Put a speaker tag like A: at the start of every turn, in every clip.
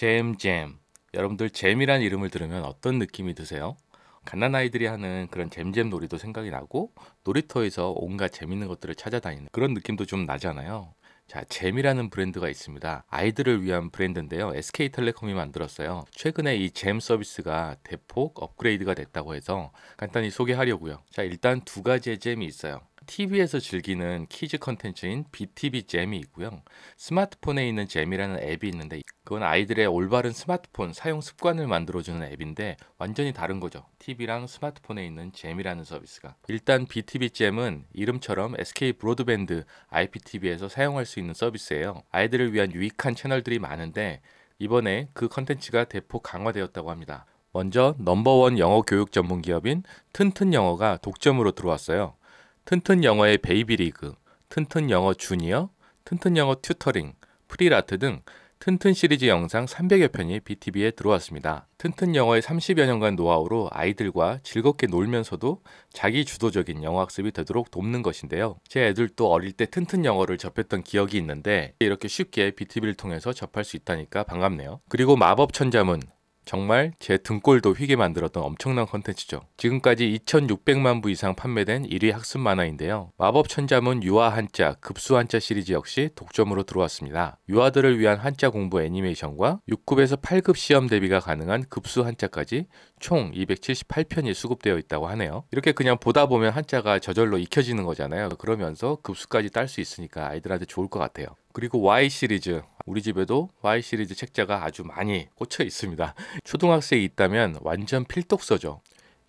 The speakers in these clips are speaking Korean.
A: 잼잼. 여러분들 잼이란 이름을 들으면 어떤 느낌이 드세요? 갓난아이들이 하는 그런 잼잼 놀이도 생각이 나고 놀이터에서 온갖 재밌는 것들을 찾아다니는 그런 느낌도 좀 나잖아요. 자, 잼이라는 브랜드가 있습니다. 아이들을 위한 브랜드인데요. SK텔레콤이 만들었어요. 최근에 이 잼 서비스가 대폭 업그레이드가 됐다고 해서 간단히 소개하려고요. 자, 일단 두 가지의 잼이 있어요. TV에서 즐기는 키즈 컨텐츠인 BTV 잼이 있고요. 스마트폰에 있는 잼이라는 앱이 있는데 그건 아이들의 올바른 스마트폰 사용 습관을 만들어주는 앱인데 완전히 다른 거죠. TV랑 스마트폰에 있는 잼이라는 서비스가. 일단 BTV 잼은 이름처럼 SK 브로드밴드 IPTV에서 사용할 수 있는 서비스예요. 아이들을 위한 유익한 채널들이 많은데 이번에 그 컨텐츠가 대폭 강화되었다고 합니다. 먼저 넘버원 영어 교육 전문 기업인 튼튼 영어가 독점으로 들어왔어요. 튼튼 영어의 베이비리그, 튼튼 영어 주니어, 튼튼 영어 튜터링, 프리라트 등 튼튼 시리즈 영상 300여 편이 BTV에 들어왔습니다. 튼튼 영어의 30여 년간 노하우로 아이들과 즐겁게 놀면서도 자기 주도적인 영어 학습이 되도록 돕는 것인데요. 제 애들도 어릴 때 튼튼 영어를 접했던 기억이 있는데 이렇게 쉽게 BTV를 통해서 접할 수 있다니까 반갑네요. 그리고 마법 천자문 정말 제 등골도 휘게 만들었던 엄청난 컨텐츠죠. 지금까지 2600만 부 이상 판매된 1위 학습 만화인데요. 마법 천자문 유아 한자, 급수 한자 시리즈 역시 독점으로 들어왔습니다. 유아들을 위한 한자 공부 애니메이션과 6급에서 8급 시험 대비가 가능한 급수 한자까지 총 278편이 수급되어 있다고 하네요. 이렇게 그냥 보다 보면 한자가 저절로 익혀지는 거잖아요. 그러면서 급수까지 딸 수 있으니까 아이들한테 좋을 것 같아요. 그리고 Y 시리즈 우리 집에도 Y 시리즈 책자가 아주 많이 꽂혀 있습니다. 초등학생이 있다면 완전 필독서죠.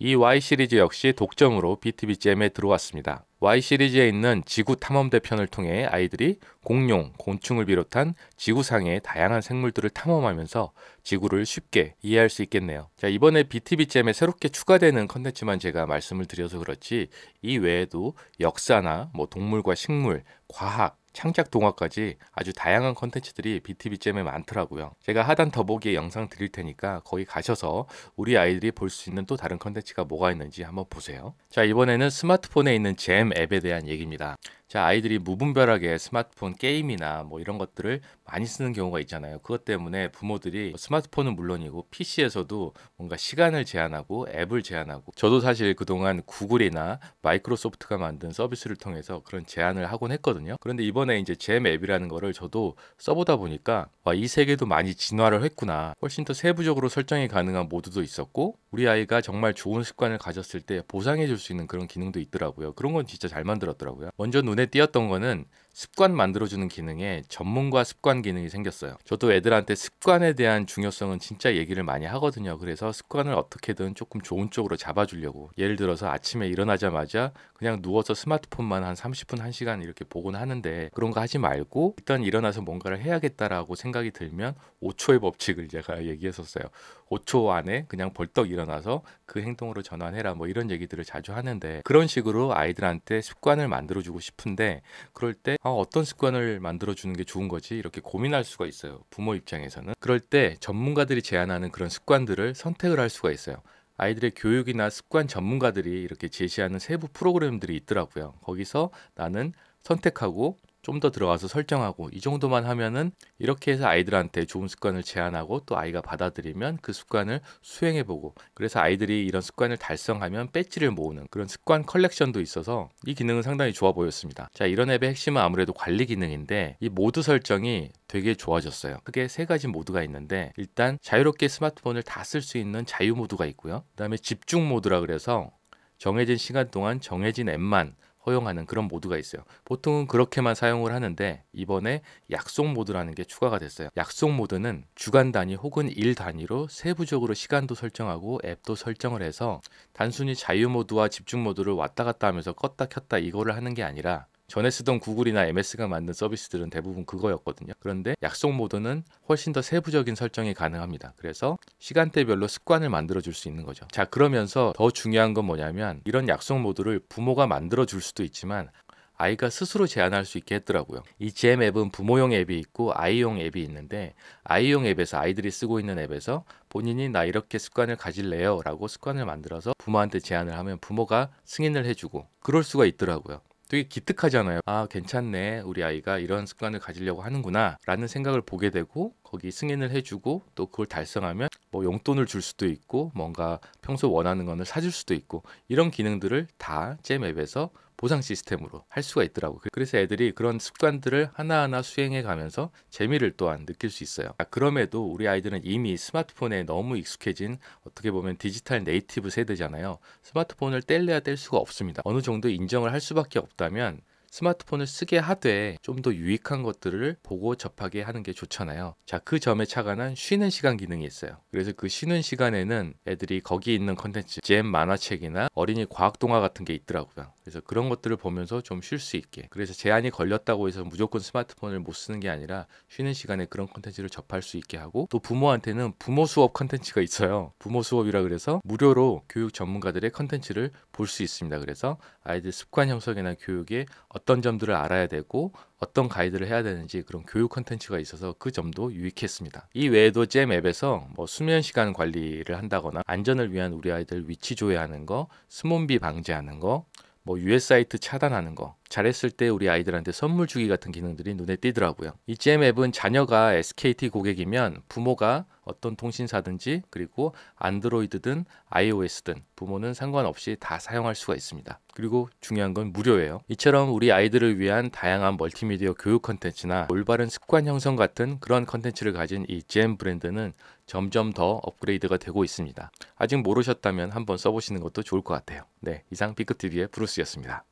A: 이 Y 시리즈 역시 독점으로 BTBGM에 들어왔습니다. Y 시리즈에 있는 지구 탐험대 편을 통해 아이들이 공룡, 곤충을 비롯한 지구상의 다양한 생물들을 탐험하면서 지구를 쉽게 이해할 수 있겠네요. 자, 이번에 BTBGM에 새롭게 추가되는 컨텐츠만 제가 말씀을 드려서 그렇지 이 외에도 역사나 뭐 동물과 식물, 과학, 창작 동화까지 아주 다양한 컨텐츠들이 BTB잼에 많더라고요. 제가 하단 더보기에 영상 드릴 테니까 거기 가셔서 우리 아이들이 볼 수 있는 또 다른 컨텐츠가 뭐가 있는지 한번 보세요. 자 이번에는 스마트폰에 있는 잼 앱에 대한 얘기입니다. 자, 아이들이 무분별하게 스마트폰 게임이나 뭐 이런 것들을 많이 쓰는 경우가 있잖아요. 그것 때문에 부모들이 스마트폰은 물론이고 PC에서도 뭔가 시간을 제한하고 앱을 제한하고 저도 사실 그동안 구글이나 마이크로소프트가 만든 서비스를 통해서 그런 제한을 하곤 했거든요. 그런데 이번에 이제 잼 앱이라는 거를 저도 써보다 보니까 와, 이 세계도 많이 진화를 했구나. 훨씬 더 세부적으로 설정이 가능한 모드도 있었고 우리 아이가 정말 좋은 습관을 가졌을 때 보상해 줄 수 있는 그런 기능도 있더라고요. 그런 건 진짜 잘 만들었더라고요. 먼저 눈에 눈에 띄었던 거는 습관 만들어주는 기능에 전문가 습관 기능이 생겼어요. 저도 애들한테 습관에 대한 중요성은 진짜 얘기를 많이 하거든요. 그래서 습관을 어떻게든 조금 좋은 쪽으로 잡아주려고. 예를 들어서 아침에 일어나자마자 그냥 누워서 스마트폰만 한 30분, 1시간 이렇게 보곤 하는데 그런 거 하지 말고 일단 일어나서 뭔가를 해야겠다라고 생각이 들면 5초의 법칙을 제가 얘기했었어요. 5초 안에 그냥 벌떡 일어나서 그 행동으로 전환해라 뭐 이런 얘기들을 자주 하는데 그런 식으로 아이들한테 습관을 만들어주고 싶은데 그럴 때 아, 어떤 습관을 만들어주는 게 좋은 거지 이렇게 고민할 수가 있어요. 부모 입장에서는. 그럴 때 전문가들이 제안하는 그런 습관들을 선택을 할 수가 있어요. 아이들의 교육이나 습관 전문가들이 이렇게 제시하는 세부 프로그램들이 있더라고요. 거기서 나는 선택하고 좀더 들어가서 설정하고 이 정도만 하면은 이렇게 해서 아이들한테 좋은 습관을 제안하고 또 아이가 받아들이면 그 습관을 수행해 보고 그래서 아이들이 이런 습관을 달성하면 배지를 모으는 그런 습관 컬렉션도 있어서 이 기능은 상당히 좋아 보였습니다. 자, 이런 앱의 핵심은 아무래도 관리 기능인데 이 모드 설정이 되게 좋아졌어요. 크게 세 가지 모드가 있는데 일단 자유롭게 스마트폰을 다 쓸 수 있는 자유 모드가 있고요. 그다음에 집중 모드라 그래서 정해진 시간 동안 정해진 앱만 허용하는 그런 모드가 있어요. 보통은 그렇게만 사용을 하는데 이번에 약속 모드라는 게 추가가 됐어요. 약속 모드는 주간 단위 혹은 일 단위로 세부적으로 시간도 설정하고 앱도 설정을 해서 단순히 자유 모드와 집중 모드를 왔다 갔다 하면서 껐다 켰다 이거를 하는 게 아니라 전에 쓰던 구글이나 MS가 만든 서비스들은 대부분 그거였거든요. 그런데 약속 모드는 훨씬 더 세부적인 설정이 가능합니다. 그래서 시간대별로 습관을 만들어 줄 수 있는 거죠. 자, 그러면서 더 중요한 건 뭐냐면 이런 약속 모드를 부모가 만들어 줄 수도 있지만 아이가 스스로 제안할 수 있게 했더라고요. 이 GM 앱은 부모용 앱이 있고 아이용 앱이 있는데 아이용 앱에서 아이들이 쓰고 있는 앱에서 본인이 나 이렇게 습관을 가질래요 라고 습관을 만들어서 부모한테 제안을 하면 부모가 승인을 해주고 그럴 수가 있더라고요. 되게 기특하잖아요. 아, 괜찮네. 우리 아이가 이런 습관을 가지려고 하는구나. 라는 생각을 보게 되고, 거기 승인을 해주고, 또 그걸 달성하면 뭐 용돈을 줄 수도 있고, 뭔가 평소 원하는 거는 사줄 수도 있고, 이런 기능들을 다 잼 앱에서 보상 시스템으로 할 수가 있더라고요. 그, 그래서 애들이 그런 습관들을 하나하나 수행해 가면서 재미를 또한 느낄 수 있어요. 아, 그럼에도 우리 아이들은 이미 스마트폰에 너무 익숙해진 어떻게 보면 디지털 네이티브 세대잖아요. 스마트폰을 뗄래야 뗄 수가 없습니다. 어느 정도 인정을 할 수밖에 없다면 스마트폰을 쓰게 하되 좀 더 유익한 것들을 보고 접하게 하는 게 좋잖아요. 자, 그 점에 차관한 쉬는 시간 기능이 있어요. 그래서 그 쉬는 시간에는 애들이 거기 있는 컨텐츠, 잼 만화책이나 어린이 과학 동화 같은 게 있더라고요. 그래서 그런 것들을 보면서 좀 쉴 수 있게 그래서 제한이 걸렸다고 해서 무조건 스마트폰을 못 쓰는 게 아니라 쉬는 시간에 그런 컨텐츠를 접할 수 있게 하고 또 부모한테는 부모 수업 컨텐츠가 있어요 부모 수업이라 그래서 무료로 교육 전문가들의 컨텐츠를 볼 수 있습니다 그래서 아이들 습관 형성이나 교육에 어떤 점들을 알아야 되고 어떤 가이드를 해야 되는지 그런 교육 컨텐츠가 있어서 그 점도 유익했습니다. 이 외에도 잼 앱에서 뭐 수면 시간 관리를 한다거나 안전을 위한 우리 아이들 위치 조회하는 거, 스몬비 방지하는 거, 뭐 유해 사이트 차단하는 거 잘했을 때 우리 아이들한테 선물 주기 같은 기능들이 눈에 띄더라고요. 이 GM 앱은 자녀가 SKT 고객이면 부모가 어떤 통신사든지 그리고 안드로이드든 iOS든 부모는 상관없이 다 사용할 수가 있습니다. 그리고 중요한 건 무료예요. 이처럼 우리 아이들을 위한 다양한 멀티미디어 교육 컨텐츠나 올바른 습관 형성 같은 그런 컨텐츠를 가진 이젠 브랜드는 점점 더 업그레이드가 되고 있습니다. 아직 모르셨다면 한번 써보시는 것도 좋을 것 같아요. 네, 이상 비크TV의 브루스였습니다.